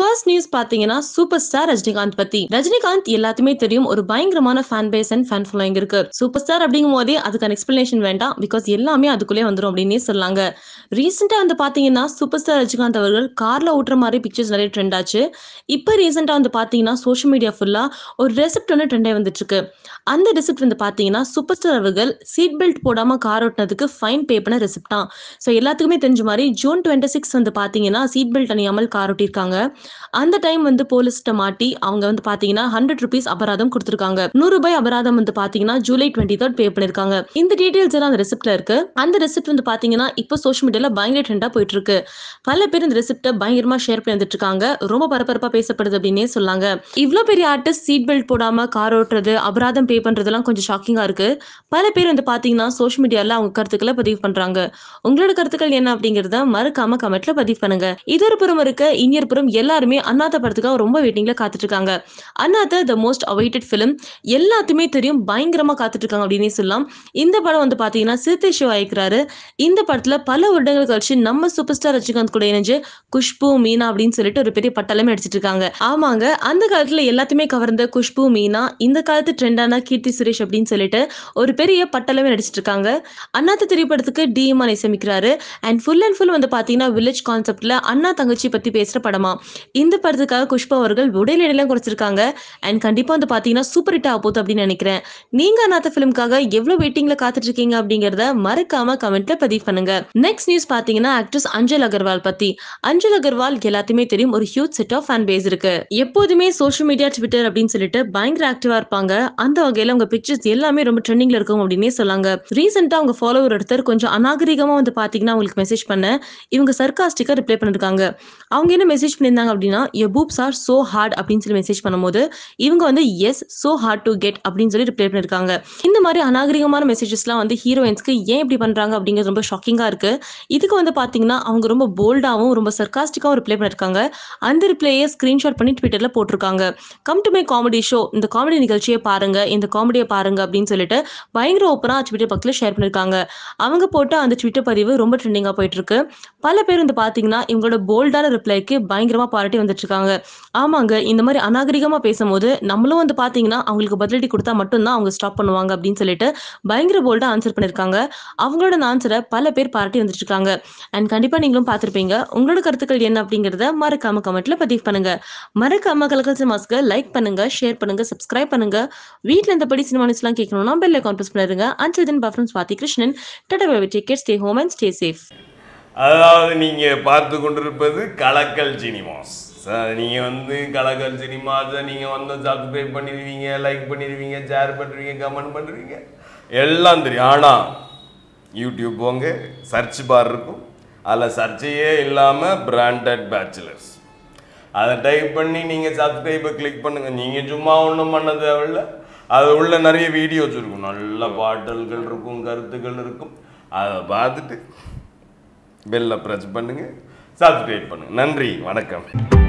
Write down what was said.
first news பாத்தீங்கன்னா super star Rajinikanth பத்தி ரஜினிகாந்த் எல்லாத்துமே தெரியும் ஒரு பயங்கரமான fan base and fan following இருக்கு சூப்பர் ஸ்டார் அப்படிங்கும் போதே அதுக்கான எக்ஸ்பிளனேஷன் வேண்டாம் பிகாஸ் எல்லாமே அதுக்குள்ளே வந்துடும் அப்படின்னே சொல்லாங்க ரீசெண்டா வந்து பாத்தீங்கன்னா சூப்பர் ஸ்டார் ரஜினிகாந்த் அவர்கள் கார்ல ஓட்டுற மாதிரி பிக்சர்ஸ் நிறைய ட்ரெண்ட் ஆச்சு இப்போ ரீசெண்டா வந்து பாத்தீங்கன்னா சோஷியல் மீடியா ஃபுல்லா ஒரு ரெசிப்ட் ஒன்று ட்ரெண்டே வந்துட்டு இருக்கு அந்த ரெசிப்ட் வந்து பாத்தீங்கன்னா சூப்பர் ஸ்டார் அவர்கள் சீட் பெல்ட் போடாம கார் ஓட்டினதுக்கு ஃபைன் பே பண்ண ரெசிப்ட் ஸோ எல்லாத்துக்குமே தெரிஞ்ச மாதிரி ஜூன் டுவெண்ட்டி சிக்ஸ் வந்து பாத்தீங்கன்னா சீட் பெல்ட் அணியாமல் கார் ஓட்டியிருக்காங்க அந்த டைம் வந்து போலீஸ்ட்ட மாட்டி அவங்க வந்து பாத்தீங்கன்னா ஹண்ட்ரட் ருபீஸ் அபராதம் கொடுத்துருக்காங்க நூறு ரூபாய் அபராதம் வந்து பாத்தீங்கன்னா ஜூலை டுவெண்ட்டி தேர்ட் பே பண்ணிருக்காங்க இந்த டீடைல்ஸ் எல்லாம் அந்த ரெசிப்ட்ல இருக்கு அந்த ரெசிப்ட் வந்து பாத்தீங்கன்னா இப்போ சோஷியல் மீடியால பயங்கர ட்ரெண்டா போயிட்டு இருக்கு பல பேர் இந்த ரெசிப்ட பயங்கரமா ஷேர் பண்ணி வந்துட்டு இருக்காங்க ரொம்ப பரபரப்பா பேசப்படுது அப்படின்னே சொல்லாங்க இவ்வளவு பெரிய ஆர்டிஸ்ட் சீட் பெல்ட் போடாம கார் ஓட்டுறது அபராதம் பே பண்றதெல்லாம் கொஞ்சம் ஷாக்கிங்கா இருக்கு பல பேர் வந்து பாத்தீங்கன்னா சோஷியல் மீடியால அவங்க கருத்துக்களை பதிவு பண்றாங்க உங்களோட கருத்துக்கள் என்ன அப்படிங்கறத மறக்காம கமெண்ட்ல பதிவு பண்ணுங்க ஒரு புறம் இருக்க இன்னொரு புறம் எல்லா எல்லாருமே அண்ணாத்த படத்துக்காக ரொம்ப வெயிட்டிங்ல காத்துட்டு இருக்காங்க Annaatthe the most awaited film எல்லாத்தையுமே தெரியும் பயங்கரமா காத்துட்டு இருக்காங்க அப்படின்னு சொல்லலாம் இந்த படம் வந்து பாத்தீங்கன்னா சிறுத்தை ஷோ ஆயிக்கிறாரு இந்த படத்துல பல வருடங்கள் கழிச்சு நம்ம சூப்பர் ஸ்டார் ரஜினிகாந்த் கூட இணைஞ்சு குஷ்பு மீனா அப்படின்னு சொல்லிட்டு ஒரு பெரிய பட்டாளமே அடிச்சிட்டு இருக்காங்க ஆமாங்க அந்த காலத்துல எல்லாத்தையுமே கவர்ந்த குஷ்பு மீனா இந்த காலத்து ட்ரெண்டான கீர்த்தி சுரேஷ் அப்படின்னு சொல்லிட்டு ஒரு பெரிய பட்டாளமே நடிச்சிட்டு இருக்காங்க அண்ணாத்த திரைப்படத்துக்கு டிஎம்ஆன் இசமிக்கிறாரு அண்ட் ஃபுல் அண்ட் ஃபுல் வந்து பாத்தீங்கன்னா வில்லேஜ் கான்செப்ட்ல அண்ணா தங்கச்சி பத்தி பேசுற படமா இந்த படத்துக்காக குஷ்பா அவர்கள் உடல் எடையெல்லாம் குறைச்சிருக்காங்க அண்ட் கண்டிப்பாக வந்து பார்த்தீங்கன்னா சூப்பர் ஹிட் ஆக போகுது அப்படின்னு நினைக்கிறேன் நீங்கள் அநாத பிலிம்காக எவ்வளோ வெயிட்டிங்கில் காத்துட்டு இருக்கீங்க அப்படிங்கிறத மறக்காம கமெண்ட்ல பதிவு பண்ணுங்க நெக்ஸ்ட் நியூஸ் பார்த்தீங்கன்னா ஆக்ட்ரஸ் அஞ்சல் அகர்வால் பத்தி அஞ்சல் அகர்வால் எல்லாத்தையுமே தெரியும் ஒரு huge set of fan base இருக்கு எப்போதுமே சோஷியல் மீடியா ட்விட்டர் அப்படின்னு சொல்லிட்டு பயங்கர ஆக்டிவா இருப்பாங்க அந்த வகையில உங்க பிக்சர்ஸ் எல்லாமே ரொம்ப ட்ரெண்டிங்ல இருக்கும் அப்படின்னே சொல்லாங்க ரீசெண்டா அவங்க ஃபாலோவர் ஒருத்தர் கொஞ்சம் அநாகரிகமா வந்து பாத்தீங்கன்னா உங்களுக்கு மெசேஜ் பண்ண இவங்க சர்க்காஸ்டிக்கா ரிப்ளை பண்ணிருக்காங்க அவங்க என்ன மெசேஜ் பண்ணியிருந்தாங்க அப்படின்னா a boobs are so hard அப்படின்னு சொல்லி மெசேஜ் பண்ணும்போது இவங்க வந்து yes so hard to get அப்படின்னு சொல்லி ரிப்ளை பண்ணியிருக்காங்க இந்த மாதிரி அநாகரிகமான மெசேஜஸ்லாம் வந்து ஹீரோயின்ஸ்க்கு ஏன் இப்படி பண்ணுறாங்க அப்படிங்கிறது ரொம்ப ஷாக்கிங்காக இருக்கு இதுக்கு வந்து பார்த்தீங்கன்னா அவங்க ரொம்ப போல்டாகவும் ரொம்ப சர்க்காஸ்டிக்காகவும் ரிப்ளை பண்ணியிருக்காங்க அந்த ரிப்ளையை ஸ்க்ரீன்ஷாட் பண்ணி ட்விட்டரில் போட்டிருக்காங்க come to my comedy show இந்த காமெடி நிகழ்ச்சியை பாருங்க இந்த காமெடியை பாருங்க அப்படின்னு சொல்லிட்டு பயங்கர ஓப்பனாக ட்விட்டர் பக்கத்தில் ஷேர் பண்ணியிருக்காங்க அவங்க போட்டு அந்த ட்விட்டர் பதிவு ரொம்ப ட்ரெண்டிங்காக போயிட்டு இருக்கு பல பேர் வந்து பார்த்தீங்கன்னா இவங்களோட போல்டான ரிப்ளைக்கு பயங்கரமாக பாரு மிரட்டி வந்துட்டுருக்காங்க ஆமாங்க இந்த மாதிரி அநாகரிகமாக பேசும்போது நம்மளும் வந்து பார்த்தீங்கன்னா அவங்களுக்கு பதிலடி கொடுத்தா மட்டும்தான் அவங்க ஸ்டாப் பண்ணுவாங்க அப்படின்னு சொல்லிட்டு பயங்கர போல்டாக ஆன்சர் பண்ணியிருக்காங்க அவங்களோட ஆன்சரை பல பேர் பாராட்டி வந்துட்டுருக்காங்க அண்ட் கண்டிப்பாக நீங்களும் பார்த்துருப்பீங்க உங்களோட கருத்துக்கள் என்ன அப்படிங்கிறத மறக்காம கமெண்ட்ல பதிவு பண்ணுங்க மறக்காம கலக்கல்ஸ் மாஸ்க்கு லைக் பண்ணுங்க ஷேர் பண்ணுங்க சப்ஸ்கிரைப் பண்ணுங்க வீட்டில் படி சினிமா நியூஸ்லாம் கேட்கணும்னா பெல்லை அக்கௌண்ட் பண்ணிருங்க அண்ட் தென் பஃப்ரன் சுவாதி கிருஷ்ணன் டெட்டர் take care stay home and stay safe அதாவது நீங்கள் பார்த்து கொண்டிருப்பது கலக்கல் சினிமாஸ் நீங்கள் வந்து கலக்கல் சினிமாஸை நீங்கள் வந்து சப்ஸ்கிரைப் பண்ணிடுவீங்க லைக் பண்ணிடுவீங்க ஷேர் பண்ணுறீங்க கமெண்ட் பண்ணுறீங்க எல்லாம் தெரியும் ஆனால் யூடியூப் போங்க சர்ச் பார் இருக்கும் அதில் சர்ச்சையே இல்லாமல் பிராண்டட் பேச்சுலர்ஸ் அதை டைப் பண்ணி நீங்கள் சப்ஸ்கிரைபை கிளிக் பண்ணுங்கள் நீங்கள் சும்மா ஒன்றும் பண்ண தேவையில்ல அது உள்ள நிறைய வீடியோஸ் இருக்கும் நல்ல பாட்டல்கள் இருக்கும் கருத்துக்கள் இருக்கும் அதை பார்த்துட்டு பெல்லை ப்ரெஸ் பண்ணுங்கள் சப்ஸ்கிரைப் பண்ணுங்கள் நன்றி வணக்கம்